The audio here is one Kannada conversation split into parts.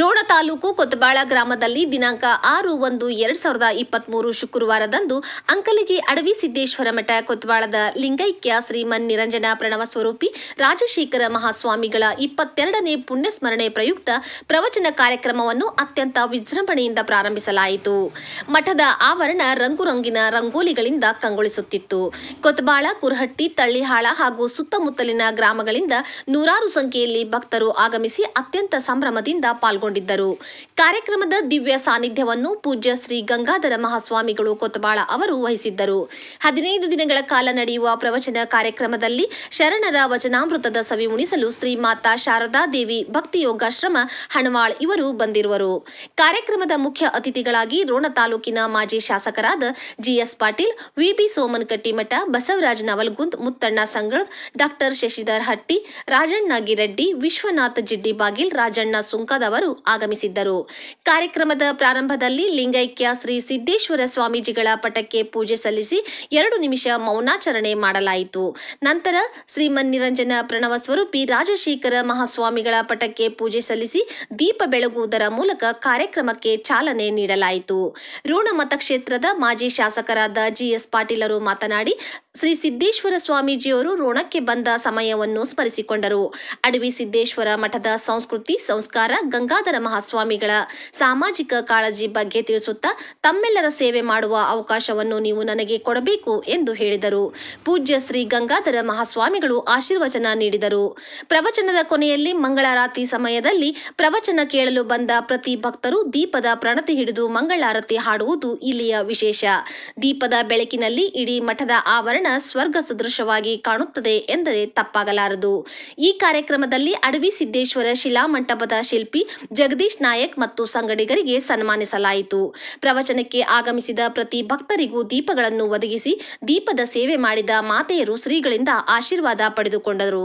ರೋಣ ತಾಲೂಕು ಕೊತ್ತಬಾಳ ಗ್ರಾಮದಲ್ಲಿ ದಿನಾಂಕ ಆರು ಒಂದು ಎರಡ್ ಸಾವಿರದ ಇಪ್ಪತ್ತ್ ಮೂರು ಶುಕ್ರವಾರದಂದು ಅಂಕಲಿಗಿ ಅಡವಿ ಸಿದ್ದೇಶ್ವರ ಮಠ ಕೊತ್ತಬಾಳದ ಲಿಂಗೈಕ್ಯ ಶ್ರೀಮನ್ ನಿರಂಜನ ಪ್ರಣವ ಸ್ವರೂಪಿ ರಾಜಶೇಖರ ಮಹಾಸ್ವಾಮಿಗಳ ಇಪ್ಪತ್ತೆರಡನೇ ಪುಣ್ಯಸ್ಮರಣೆ ಪ್ರಯುಕ್ತ ಪ್ರವಚನ ಕಾರ್ಯಕ್ರಮವನ್ನು ಅತ್ಯಂತ ವಿಜೃಂಭಣೆಯಿಂದ ಪ್ರಾರಂಭಿಸಲಾಯಿತು ಮಠದ ಆವರಣ ರಂಗುರಂಗಿನ ರಂಗೋಲಿಗಳಿಂದ ಕಂಗೊಳಿಸುತ್ತಿತ್ತು ಕೊತ್ತಬಾಳ ಕುರಹಟ್ಟಿ ತಳ್ಳಿಹಾಳ ಹಾಗೂ ಸುತ್ತಮುತ್ತಲಿನ ಗ್ರಾಮಗಳಿಂದ ನೂರಾರು ಸಂಖ್ಯೆಯಲ್ಲಿ ಭಕ್ತರು ಆಗಮಿಸಿ ಅತ್ಯಂತ ಸಂಭ್ರಮದಿಂದ ಪಾಲ್ಗೊಂಡಿದ್ದಾರೆ ಪಾಲ್ಗೊಂಡಿದ್ದರು ಕಾರ್ಯಕ್ರಮದ ದಿವ್ಯ ಸಾನ್ನಿಧ್ಯವನ್ನು ಪೂಜ್ಯ ಶ್ರೀ ಗಂಗಾಧರ ಮಹಾಸ್ವಾಮಿಗಳು ಕೊತ್ತಬಾಳ ಅವರು ವಹಿಸಿದ್ದರು ಹದಿನೈದು ದಿನಗಳ ಕಾಲ ನಡೆಯುವ ಪ್ರವಚನ ಕಾರ್ಯಕ್ರಮದಲ್ಲಿ ಶರಣರ ವಚನಾಮೃತದ ಸವಿ ಉಣಿಸಲು ಶ್ರೀ ಮಾತಾ ಶಾರದಾ ದೇವಿ ಭಕ್ತಿ ಯೋಗಾಶ್ರಮ ಹಣವಾಳ್ ಇವರು ಬಂದಿರುವರು ಕಾರ್ಯಕ್ರಮದ ಮುಖ್ಯ ಅತಿಥಿಗಳಾಗಿ ರೋಣ ತಾಲೂಕಿನ ಮಾಜಿ ಶಾಸಕರಾದ G S Patil V P Soman Kattimath Basavaraj Navalgund Muttanna Sangal doctor Shashidhar Hatti Rajanna Gireddi Vishwanath Jiddi Bagil Rajanna ಸುಂಕದವರು ಆಗಮಿಸಿದ್ದರು ಕಾರ್ಯಕ್ರಮದ ಪ್ರಾರಂಭದಲ್ಲಿ ಲಿಂಗೈಕ್ಯ ಶ್ರೀ ಸಿದ್ದೇಶ್ವರ ಸ್ವಾಮೀಜಿಗಳ ಪಟಕ್ಕೆ ಪೂಜೆ ಸಲ್ಲಿಸಿ ಎರಡು ನಿಮಿಷ ಮೌನಾಚರಣೆ ಮಾಡಲಾಯಿತು ನಂತರ ಶ್ರೀಮನ್ನಿರಂಜನ ಪ್ರಣವ ಸ್ವರೂಪಿ ರಾಜಶೇಖರ ಮಹಾಸ್ವಾಮಿಗಳ ಪಟಕ್ಕೆ ಪೂಜೆ ಸಲ್ಲಿಸಿ ದೀಪ ಬೆಳಗುವುದರ ಮೂಲಕ ಕಾರ್ಯಕ್ರಮಕ್ಕೆ ಚಾಲನೆ ನೀಡಲಾಯಿತು ಋಣ ಮತಕ್ಷೇತ್ರದ ಮಾಜಿ ಶಾಸಕರಾದ ಜಿಎಸ್ ಪಾಟೀಲರು ಮಾತನಾಡಿ ಶ್ರೀ ಸಿದ್ದೇಶ್ವರ ಸ್ವಾಮೀಜಿಯವರು ಋಣಕ್ಕೆ ಬಂದ ಸಮಯವನ್ನು ಸ್ಮರಿಸಿಕೊಂಡರು ಅಡವಿ ಸಿದ್ದೇಶ್ವರ ಮಠದ ಸಂಸ್ಕೃತಿ ಸಂಸ್ಕಾರ ಗಂಗಾಧರ ಮಹಾಸ್ವಾಮಿಗಳ ಸಾಮಾಜಿಕ ಕಾಳಜಿ ಬಗ್ಗೆ ತಿಳಿಸುತ್ತಾ ತಮ್ಮೆಲ್ಲರ ಸೇವೆ ಮಾಡುವ ಅವಕಾಶವನ್ನು ನೀವು ನನಗೆ ಕೊಡಬೇಕು ಎಂದು ಹೇಳಿದರು ಪೂಜ್ಯ ಶ್ರೀ ಗಂಗಾಧರ ಮಹಾಸ್ವಾಮಿಗಳು ಆಶೀರ್ವಚನ ನೀಡಿದರು ಪ್ರವಚನದ ಕೊನೆಯಲ್ಲಿ ಮಂಗಳಾರತಿ ಸಮಯದಲ್ಲಿ ಪ್ರವಚನ ಕೇಳಲು ಬಂದ ಪ್ರತಿ ಭಕ್ತರು ದೀಪದ ಪ್ರಣತಿ ಹಿಡಿದು ಮಂಗಳಾರತಿ ಹಾಡುವುದು ಇಲ್ಲಿಯ ವಿಶೇಷ ದೀಪದ ಬೆಳಕಿನಲ್ಲಿ ಇಡೀ ಮಠದ ಆವರಣ ಕಾರಣ ಸ್ವರ್ಗ ಸದೃಶವಾಗಿ ಕಾಣುತ್ತದೆ ಎಂದರೆ ತಪ್ಪಾಗಲಾರದು ಈ ಕಾರ್ಯಕ್ರಮದಲ್ಲಿ ಅಡವಿ ಸಿದ್ದೇಶ್ವರ ಶಿಲಾಮಂಟಪದ ಶಿಲ್ಪಿ ಜಗದೀಶ್ ನಾಯಕ್ ಮತ್ತು ಸಂಗಡಿಗರಿಗೆ ಸನ್ಮಾನಿಸಲಾಯಿತು ಪ್ರವಚನಕ್ಕೆ ಆಗಮಿಸಿದ ಪ್ರತಿ ಭಕ್ತರಿಗೂ ದೀಪಗಳನ್ನು ಒದಗಿಸಿ ದೀಪದ ಸೇವೆ ಮಾಡಿದ ಮಾತೆಯರು ಶ್ರೀಗಳಿಂದ ಆಶೀರ್ವಾದ ಪಡೆದುಕೊಂಡರು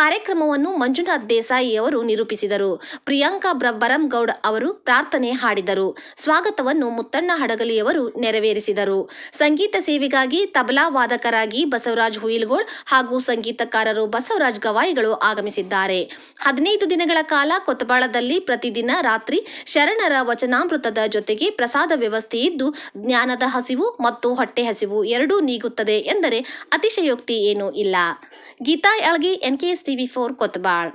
ಕಾರ್ಯಕ್ರಮವನ್ನು ಮಂಜುನಾಥ್ ದೇಸಾಯಿ ಅವರು ನಿರೂಪಿಸಿದರು ಪ್ರಿಯಾಂಕಾ ಬ್ರಬ್ಬರಂ ಗೌಡ ಅವರು ಪ್ರಾರ್ಥನೆ ಹಾಡಿದರು ಸ್ವಾಗತವನ್ನು ಮುತ್ತಣ್ಣ ಹಡಗಲಿಯವರು ನೆರವೇರಿಸಿದರು ಸಂಗೀತ ಸೇವೆಗಾಗಿ ತಬಲಾ ವಾದಕ ಸಂಗೀತಗಾರರಾಗಿ ಬಸವರಾಜ್ ಹುಯಿಲ್ಗೋಳ್ ಹಾಗೂ ಸಂಗೀತಕಾರರು ಬಸವರಾಜ್ ಗವಾಯಿಗಳು ಆಗಮಿಸಿದ್ದಾರೆ ಹದಿನೈದು ದಿನಗಳ ಕಾಲ ಕೊತ್ತಬಾಳದಲ್ಲಿ ಪ್ರತಿದಿನ ರಾತ್ರಿ ಶರಣರ ವಚನಾಮೃತದ ಜೊತೆಗೆ ಪ್ರಸಾದ ವ್ಯವಸ್ಥೆ ಇದ್ದು ಜ್ಞಾನದ ಹಸಿವು ಮತ್ತು ಹೊಟ್ಟೆ ಹಸಿವು ಎರಡೂ ನೀಗುತ್ತದೆ ಎಂದರೆ ಅತಿಶಯೋಕ್ತಿ ಏನೂ ಇಲ್ಲ Geeta Yalgi N TV four ಕೊತ್ಬಾಳ್